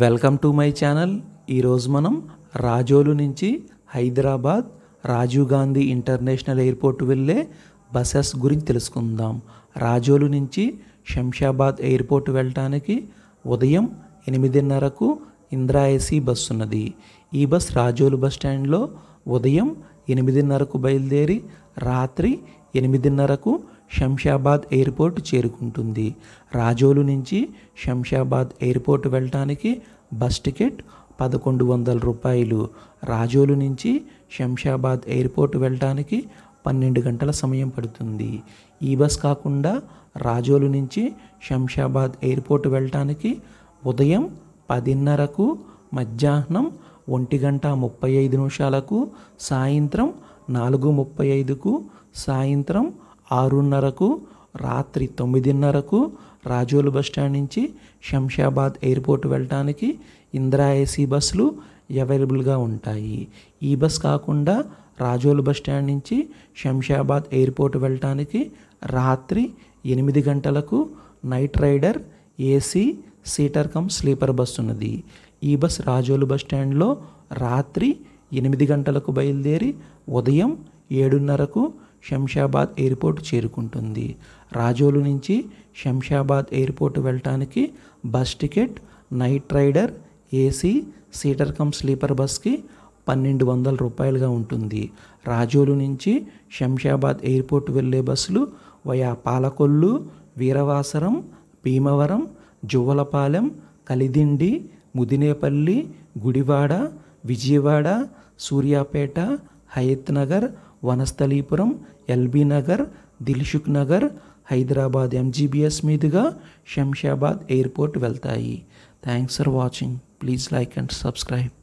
welcome to my channel ఈరోజు మనం రాజోలు నుంచి హైదరాబాద్ రాజీవ్ గాంధీ ఇంటర్నేషనల్ ఎయిర్పోర్ట్ వెళ్ళే బసెస్ గురించి తెలుసుకుందాం రాజోలు నుంచి శంషాబాద్ ఎయిర్పోర్ట్ వెళ్ళటానికి ఉదయం ఎనిమిదిన్నరకు ఇందిరా ఏసీ బస్ ఉన్నది ఈ బస్ రాజోలు బస్ స్టాండ్లో ఉదయం ఎనిమిదిన్నరకు బయలుదేరి రాత్రి ఎనిమిదిన్నరకు శంషాబాద్ ఎయిర్పోర్ట్ చేరుకుంటుంది రాజోలు నుంచి శంషాబాద్ ఎయిర్పోర్ట్ వెళ్ళటానికి బస్ టికెట్ పదకొండు వందల రూపాయలు రాజోలు నుంచి శంషాబాద్ ఎయిర్పోర్ట్ వెళ్ళటానికి పన్నెండు గంటల సమయం పడుతుంది ఈ బస్ కాకుండా రాజోలు నుంచి శంషాబాద్ ఎయిర్పోర్ట్ వెళ్ళటానికి ఉదయం పదిన్నరకు మధ్యాహ్నం ఒంటి గంట ముప్పై ఐదు నిమిషాలకు సాయంత్రం నాలుగు ముప్పై ఐదుకు సాయంత్రం ఆరున్నరకు రాత్రి తొమ్మిదిన్నరకు రాజోలు బస్టాండ్ నుంచి శంషాబాద్ ఎయిర్పోర్ట్ వెళ్ళటానికి ఇందిరా ఏసీ బస్సులు అవైలబుల్గా ఉంటాయి ఈ బస్ కాకుండా రాజోలు బస్టాండ్ నుంచి శంషాబాద్ ఎయిర్పోర్ట్ వెళ్ళటానికి రాత్రి ఎనిమిది గంటలకు night rider AC seater cum sleeper bus ఉన్నది ఈ బస్ రాజోలు బస్టాండ్లో రాత్రి ఎనిమిది గంటలకు బయలుదేరి ఉదయం ఏడున్నరకు శంషాబాద్ ఎయిర్పోర్ట్ చేరుకుంటుంది రాజోలు నుంచి శంషాబాద్ ఎయిర్పోర్ట్ వెళ్ళటానికి bus ticket night rider AC seater cum sleeper బస్కి పన్నెండు వందల రూపాయలుగా ఉంటుంది రాజోలు నుంచి శంషాబాద్ ఎయిర్పోర్ట్ వెళ్ళే బస్సులు via Palakollu Veeravasaram Bhimavaram Juvvalapalem Kalidindi Mudinepalli Gudivada Vijayawada Suryapet Hayath Nagar Vanasthalipuram LB Nagar Dilsukh Nagar Hyderabad MGBS మీదుగా శంషాబాద్ ఎయిర్పోర్ట్ వెళ్తాయి thanks for watching please like and subscribe